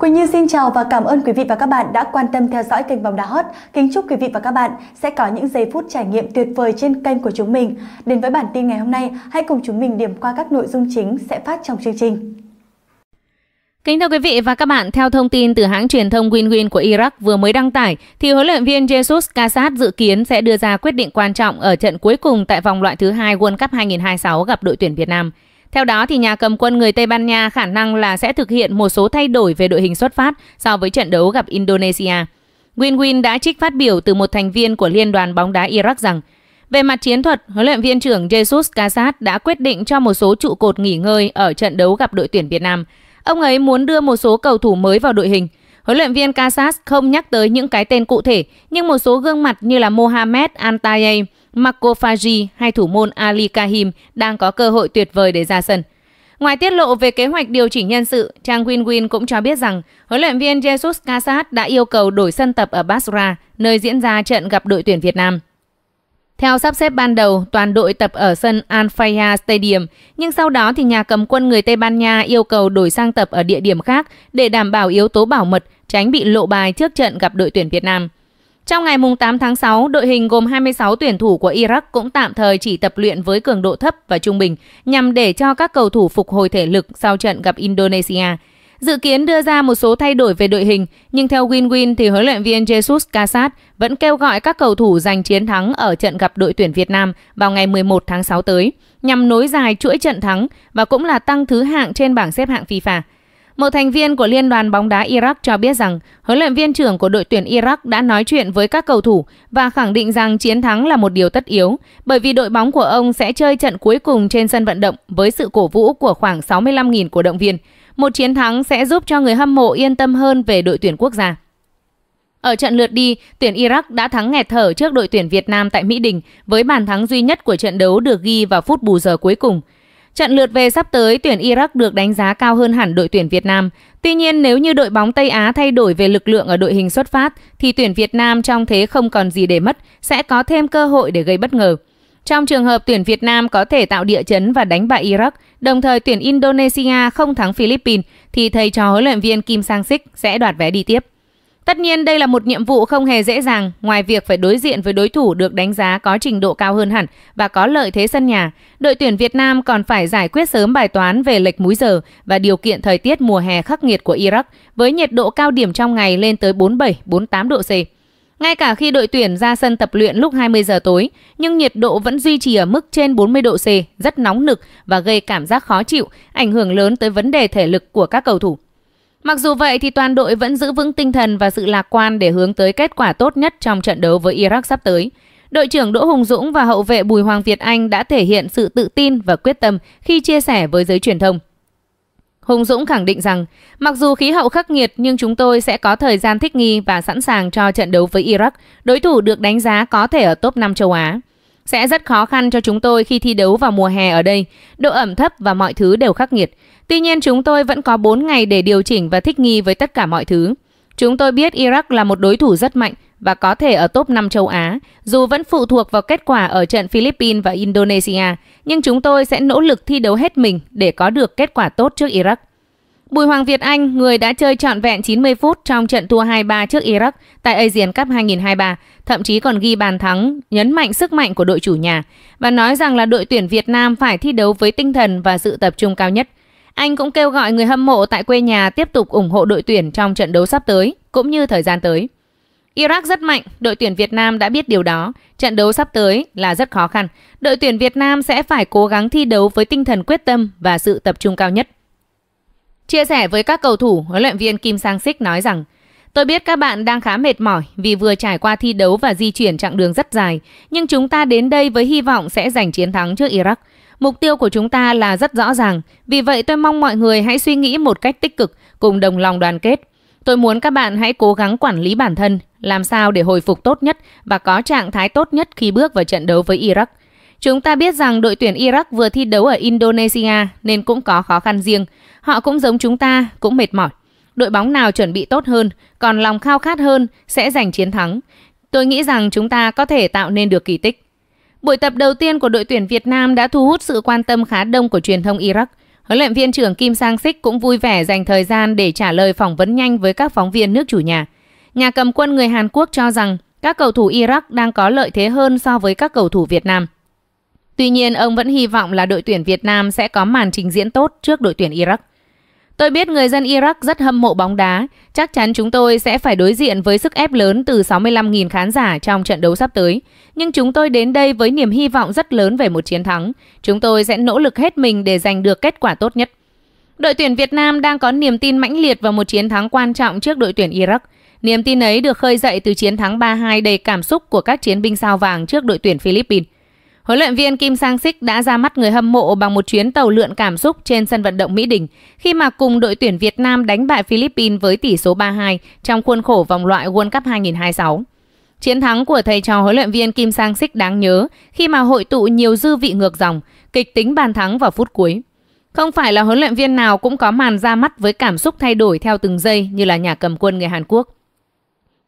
Quỳnh Như xin chào và cảm ơn quý vị và các bạn đã quan tâm theo dõi kênh Bóng Đá Hot. Kính chúc quý vị và các bạn sẽ có những giây phút trải nghiệm tuyệt vời trên kênh của chúng mình. Đến với bản tin ngày hôm nay, hãy cùng chúng mình điểm qua các nội dung chính sẽ phát trong chương trình. Kính thưa quý vị và các bạn, theo thông tin từ hãng truyền thông WinWin của Iraq vừa mới đăng tải, thì huấn luyện viên Jesus Casas dự kiến sẽ đưa ra quyết định quan trọng ở trận cuối cùng tại vòng loại thứ hai World Cup 2026 gặp đội tuyển Việt Nam. Theo đó, thì nhà cầm quân người Tây Ban Nha khả năng là sẽ thực hiện một số thay đổi về đội hình xuất phát so với trận đấu gặp Indonesia. Win Win đã trích phát biểu từ một thành viên của Liên đoàn bóng đá Iraq rằng về mặt chiến thuật, huấn luyện viên trưởng Jesus Casas đã quyết định cho một số trụ cột nghỉ ngơi ở trận đấu gặp đội tuyển Việt Nam. Ông ấy muốn đưa một số cầu thủ mới vào đội hình. Huấn luyện viên Casas không nhắc tới những cái tên cụ thể, nhưng một số gương mặt như là Mohamed Antaye, Marco Fagi hay thủ môn Ali Kahim đang có cơ hội tuyệt vời để ra sân. Ngoài tiết lộ về kế hoạch điều chỉnh nhân sự, trang WinWin cũng cho biết rằng huấn luyện viên Jesus Casas đã yêu cầu đổi sân tập ở Basra, nơi diễn ra trận gặp đội tuyển Việt Nam. Theo sắp xếp ban đầu, toàn đội tập ở sân Anfaya Stadium, nhưng sau đó thì nhà cầm quân người Tây Ban Nha yêu cầu đổi sang tập ở địa điểm khác để đảm bảo yếu tố bảo mật, tránh bị lộ bài trước trận gặp đội tuyển Việt Nam. Trong ngày 8 tháng 6, đội hình gồm 26 tuyển thủ của Iraq cũng tạm thời chỉ tập luyện với cường độ thấp và trung bình nhằm để cho các cầu thủ phục hồi thể lực sau trận gặp Indonesia. Dự kiến đưa ra một số thay đổi về đội hình, nhưng theo WinWin thì huấn luyện viên Jesus Casas vẫn kêu gọi các cầu thủ giành chiến thắng ở trận gặp đội tuyển Việt Nam vào ngày 11 tháng 6 tới, nhằm nối dài chuỗi trận thắng và cũng là tăng thứ hạng trên bảng xếp hạng FIFA. Một thành viên của Liên đoàn bóng đá Iraq cho biết rằng huấn luyện viên trưởng của đội tuyển Iraq đã nói chuyện với các cầu thủ và khẳng định rằng chiến thắng là một điều tất yếu bởi vì đội bóng của ông sẽ chơi trận cuối cùng trên sân vận động với sự cổ vũ của khoảng 65.000 cổ động viên. Một chiến thắng sẽ giúp cho người hâm mộ yên tâm hơn về đội tuyển quốc gia. Ở trận lượt đi, tuyển Iraq đã thắng nghẹt thở trước đội tuyển Việt Nam tại Mỹ Đình với bàn thắng duy nhất của trận đấu được ghi vào phút bù giờ cuối cùng – Trận lượt về sắp tới, tuyển Iraq được đánh giá cao hơn hẳn đội tuyển Việt Nam. Tuy nhiên, nếu như đội bóng Tây Á thay đổi về lực lượng ở đội hình xuất phát, thì tuyển Việt Nam trong thế không còn gì để mất, sẽ có thêm cơ hội để gây bất ngờ. Trong trường hợp tuyển Việt Nam có thể tạo địa chấn và đánh bại Iraq, đồng thời tuyển Indonesia không thắng Philippines, thì thầy trò huấn luyện viên Kim Sang-sik sẽ đoạt vé đi tiếp. Tất nhiên đây là một nhiệm vụ không hề dễ dàng, ngoài việc phải đối diện với đối thủ được đánh giá có trình độ cao hơn hẳn và có lợi thế sân nhà, đội tuyển Việt Nam còn phải giải quyết sớm bài toán về lệch múi giờ và điều kiện thời tiết mùa hè khắc nghiệt của Iraq với nhiệt độ cao điểm trong ngày lên tới 47-48 độ C. Ngay cả khi đội tuyển ra sân tập luyện lúc 20 giờ tối, nhưng nhiệt độ vẫn duy trì ở mức trên 40 độ C, rất nóng nực và gây cảm giác khó chịu, ảnh hưởng lớn tới vấn đề thể lực của các cầu thủ. Mặc dù vậy thì toàn đội vẫn giữ vững tinh thần và sự lạc quan để hướng tới kết quả tốt nhất trong trận đấu với Iraq sắp tới. Đội trưởng Đỗ Hùng Dũng và hậu vệ Bùi Hoàng Việt Anh đã thể hiện sự tự tin và quyết tâm khi chia sẻ với giới truyền thông. Hùng Dũng khẳng định rằng, mặc dù khí hậu khắc nghiệt nhưng chúng tôi sẽ có thời gian thích nghi và sẵn sàng cho trận đấu với Iraq, đối thủ được đánh giá có thể ở top 5 châu Á. Sẽ rất khó khăn cho chúng tôi khi thi đấu vào mùa hè ở đây, độ ẩm thấp và mọi thứ đều khắc nghiệt. Tuy nhiên chúng tôi vẫn có 4 ngày để điều chỉnh và thích nghi với tất cả mọi thứ. Chúng tôi biết Iraq là một đối thủ rất mạnh và có thể ở top 5 châu Á, dù vẫn phụ thuộc vào kết quả ở trận Philippines và Indonesia, nhưng chúng tôi sẽ nỗ lực thi đấu hết mình để có được kết quả tốt trước Iraq. Bùi Hoàng Việt Anh, người đã chơi trọn vẹn 90 phút trong trận thua 2-3 trước Iraq tại Asian Cup 2023, thậm chí còn ghi bàn thắng, nhấn mạnh sức mạnh của đội chủ nhà và nói rằng là đội tuyển Việt Nam phải thi đấu với tinh thần và sự tập trung cao nhất. Anh cũng kêu gọi người hâm mộ tại quê nhà tiếp tục ủng hộ đội tuyển trong trận đấu sắp tới, cũng như thời gian tới. Iraq rất mạnh, đội tuyển Việt Nam đã biết điều đó. Trận đấu sắp tới là rất khó khăn. Đội tuyển Việt Nam sẽ phải cố gắng thi đấu với tinh thần quyết tâm và sự tập trung cao nhất. Chia sẻ với các cầu thủ, huấn luyện viên Kim Sang Sik nói rằng Tôi biết các bạn đang khá mệt mỏi vì vừa trải qua thi đấu và di chuyển chặng đường rất dài, nhưng chúng ta đến đây với hy vọng sẽ giành chiến thắng trước Iraq. Mục tiêu của chúng ta là rất rõ ràng, vì vậy tôi mong mọi người hãy suy nghĩ một cách tích cực, cùng đồng lòng đoàn kết. Tôi muốn các bạn hãy cố gắng quản lý bản thân, làm sao để hồi phục tốt nhất và có trạng thái tốt nhất khi bước vào trận đấu với Iraq. Chúng ta biết rằng đội tuyển Iraq vừa thi đấu ở Indonesia nên cũng có khó khăn riêng. Họ cũng giống chúng ta, cũng mệt mỏi. Đội bóng nào chuẩn bị tốt hơn, còn lòng khao khát hơn sẽ giành chiến thắng. Tôi nghĩ rằng chúng ta có thể tạo nên được kỳ tích. Buổi tập đầu tiên của đội tuyển Việt Nam đã thu hút sự quan tâm khá đông của truyền thông Iraq. Huấn luyện viên trưởng Kim Sang Sik cũng vui vẻ dành thời gian để trả lời phỏng vấn nhanh với các phóng viên nước chủ nhà. Nhà cầm quân người Hàn Quốc cho rằng các cầu thủ Iraq đang có lợi thế hơn so với các cầu thủ Việt Nam. Tuy nhiên, ông vẫn hy vọng là đội tuyển Việt Nam sẽ có màn trình diễn tốt trước đội tuyển Iraq. Tôi biết người dân Iraq rất hâm mộ bóng đá, chắc chắn chúng tôi sẽ phải đối diện với sức ép lớn từ 65.000 khán giả trong trận đấu sắp tới. Nhưng chúng tôi đến đây với niềm hy vọng rất lớn về một chiến thắng. Chúng tôi sẽ nỗ lực hết mình để giành được kết quả tốt nhất. Đội tuyển Việt Nam đang có niềm tin mãnh liệt vào một chiến thắng quan trọng trước đội tuyển Iraq. Niềm tin ấy được khơi dậy từ chiến thắng 3-2 đầy cảm xúc của các chiến binh sao vàng trước đội tuyển Philippines. Huấn luyện viên Kim Sang Sik đã ra mắt người hâm mộ bằng một chuyến tàu lượn cảm xúc trên sân vận động Mỹ Đình khi mà cùng đội tuyển Việt Nam đánh bại Philippines với tỷ số 3-2 trong khuôn khổ vòng loại World Cup 2026. Chiến thắng của thầy trò huấn luyện viên Kim Sang Sik đáng nhớ khi mà hội tụ nhiều dư vị ngược dòng, kịch tính bàn thắng vào phút cuối. Không phải là huấn luyện viên nào cũng có màn ra mắt với cảm xúc thay đổi theo từng giây như là nhà cầm quân người Hàn Quốc.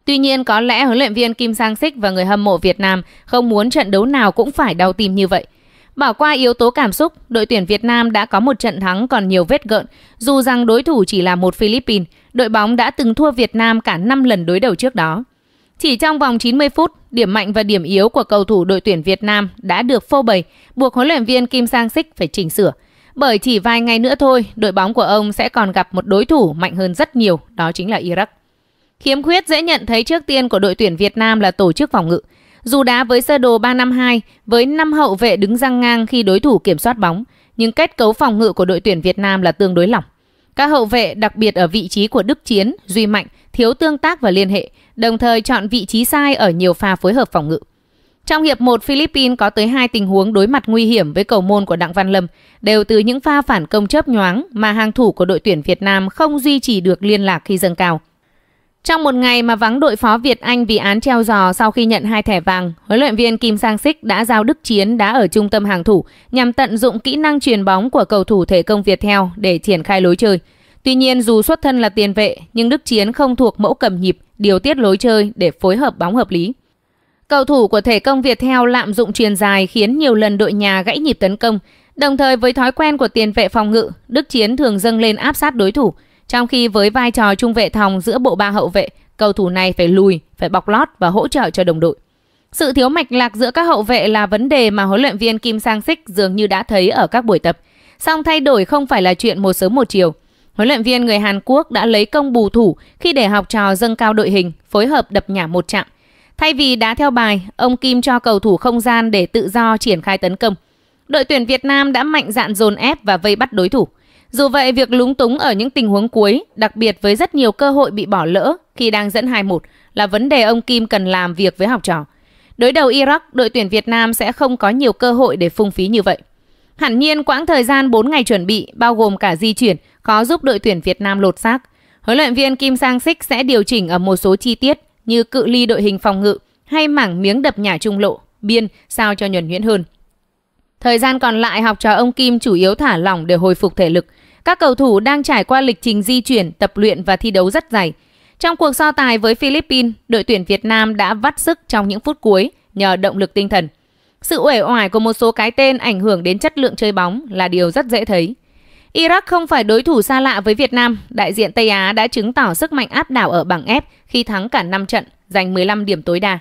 Tuy nhiên có lẽ huấn luyện viên Kim Sang Sik và người hâm mộ Việt Nam không muốn trận đấu nào cũng phải đau tim như vậy. Bỏ qua yếu tố cảm xúc, đội tuyển Việt Nam đã có một trận thắng còn nhiều vết gợn, dù rằng đối thủ chỉ là một Philippines, đội bóng đã từng thua Việt Nam cả 5 lần đối đầu trước đó. Chỉ trong vòng 90 phút, điểm mạnh và điểm yếu của cầu thủ đội tuyển Việt Nam đã được phô bày, buộc huấn luyện viên Kim Sang Sik phải chỉnh sửa. Bởi chỉ vài ngày nữa thôi, đội bóng của ông sẽ còn gặp một đối thủ mạnh hơn rất nhiều, đó chính là Iraq. Khiếm khuyết dễ nhận thấy trước tiên của đội tuyển Việt Nam là tổ chức phòng ngự. Dù đá với sơ đồ 352 với 5 hậu vệ đứng răng ngang khi đối thủ kiểm soát bóng, nhưng kết cấu phòng ngự của đội tuyển Việt Nam là tương đối lỏng. Các hậu vệ đặc biệt ở vị trí của Đức Chiến, Duy Mạnh thiếu tương tác và liên hệ, đồng thời chọn vị trí sai ở nhiều pha phối hợp phòng ngự. Trong hiệp 1, Philippines có tới hai tình huống đối mặt nguy hiểm với cầu môn của Đặng Văn Lâm, đều từ những pha phản công chớp nhoáng mà hàng thủ của đội tuyển Việt Nam không duy trì được liên lạc khi dâng cao. Trong một ngày mà vắng đội phó Việt Anh vì án treo giò sau khi nhận hai thẻ vàng, huấn luyện viên Kim Sang Sik đã giao Đức Chiến đã ở trung tâm hàng thủ nhằm tận dụng kỹ năng truyền bóng của cầu thủ thể công Việt theo để triển khai lối chơi. Tuy nhiên dù xuất thân là tiền vệ nhưng Đức Chiến không thuộc mẫu cầm nhịp, điều tiết lối chơi để phối hợp bóng hợp lý. Cầu thủ của thể công Việt theo lạm dụng truyền dài khiến nhiều lần đội nhà gãy nhịp tấn công. Đồng thời với thói quen của tiền vệ phòng ngự, Đức Chiến thường dâng lên áp sát đối thủ – trong khi với vai trò trung vệ thòng giữa bộ ba hậu vệ, cầu thủ này phải lùi, phải bọc lót và hỗ trợ cho đồng đội. Sự thiếu mạch lạc giữa các hậu vệ là vấn đề mà huấn luyện viên Kim Sang Sik dường như đã thấy ở các buổi tập. Song thay đổi không phải là chuyện một sớm một chiều. Huấn luyện viên người Hàn Quốc đã lấy công bù thủ khi để học trò dâng cao đội hình, phối hợp đập nhả một chạm. Thay vì đá theo bài, ông Kim cho cầu thủ không gian để tự do triển khai tấn công. Đội tuyển Việt Nam đã mạnh dạn dồn ép và vây bắt đối thủ. Dù vậy, việc lúng túng ở những tình huống cuối, đặc biệt với rất nhiều cơ hội bị bỏ lỡ khi đang dẫn 2-1 là vấn đề ông Kim cần làm việc với học trò. Đối đầu Iraq, đội tuyển Việt Nam sẽ không có nhiều cơ hội để phung phí như vậy. Hẳn nhiên quãng thời gian 4 ngày chuẩn bị, bao gồm cả di chuyển, khó giúp đội tuyển Việt Nam lột xác. Huấn luyện viên Kim Sang Sik sẽ điều chỉnh ở một số chi tiết như cự ly đội hình phòng ngự hay mảng miếng đập nhả trung lộ, biên sao cho nhuần nhuyễn hơn. Thời gian còn lại học trò ông Kim chủ yếu thả lỏng để hồi phục thể lực. Các cầu thủ đang trải qua lịch trình di chuyển, tập luyện và thi đấu rất dày. Trong cuộc so tài với Philippines, đội tuyển Việt Nam đã vắt sức trong những phút cuối nhờ động lực tinh thần. Sự uể oải của một số cái tên ảnh hưởng đến chất lượng chơi bóng là điều rất dễ thấy. Iraq không phải đối thủ xa lạ với Việt Nam, đại diện Tây Á đã chứng tỏ sức mạnh áp đảo ở bảng F khi thắng cả 5 trận, giành 15 điểm tối đa.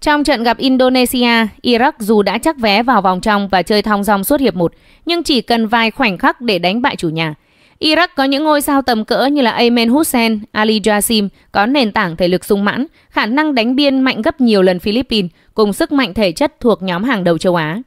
Trong trận gặp Indonesia, Iraq dù đã chắc vé vào vòng trong và chơi thong dong suốt hiệp 1, nhưng chỉ cần vài khoảnh khắc để đánh bại chủ nhà. Iraq có những ngôi sao tầm cỡ như là Ayman Hussein, Ali Jasim có nền tảng thể lực sung mãn, khả năng đánh biên mạnh gấp nhiều lần Philippines cùng sức mạnh thể chất thuộc nhóm hàng đầu châu Á.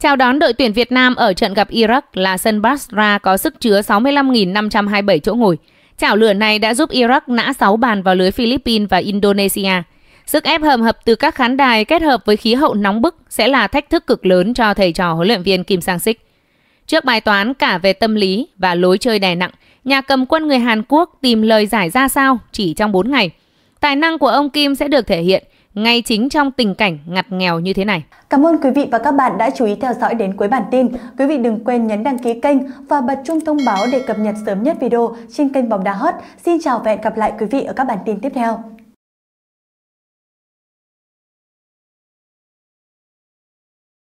Chào đón đội tuyển Việt Nam ở trận gặp Iraq là sân Basra có sức chứa 65.527 chỗ ngồi. Chảo lửa này đã giúp Iraq nã 6 bàn vào lưới Philippines và Indonesia – Sức ép hầm hập từ các khán đài kết hợp với khí hậu nóng bức sẽ là thách thức cực lớn cho thầy trò huấn luyện viên Kim Sang Sik. Trước bài toán cả về tâm lý và lối chơi đè nặng, nhà cầm quân người Hàn Quốc tìm lời giải ra sao chỉ trong 4 ngày. Tài năng của ông Kim sẽ được thể hiện ngay chính trong tình cảnh ngặt nghèo như thế này. Cảm ơn quý vị và các bạn đã chú ý theo dõi đến cuối bản tin. Quý vị đừng quên nhấn đăng ký kênh và bật chuông thông báo để cập nhật sớm nhất video trên kênh Bóng Đá Hot. Xin chào và hẹn gặp lại quý vị ở các bản tin tiếp theo.